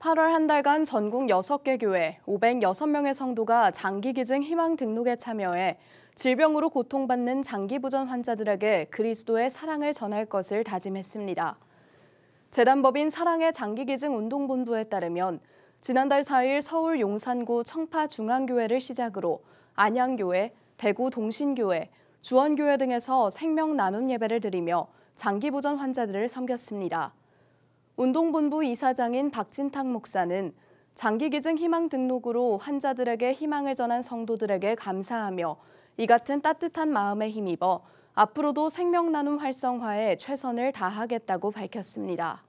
8월 한 달간 전국 6개 교회 506명의 성도가 장기기증 희망 등록에 참여해 질병으로 고통받는 장기부전 환자들에게 그리스도의 사랑을 전할 것을 다짐했습니다. 재단법인 사랑의 장기기증 운동본부에 따르면 지난달 4일 서울 용산구 청파중앙교회를 시작으로 안양교회, 대구 동신교회, 주원교회 등에서 생명 나눔 예배를 드리며 장기부전 환자들을 섬겼습니다. 운동본부 이사장인 박진탁 목사는 장기기증 희망 등록으로 환자들에게 희망을 전한 성도들에게 감사하며 이 같은 따뜻한 마음에 힘입어 앞으로도 생명 나눔 활성화에 최선을 다하겠다고 밝혔습니다.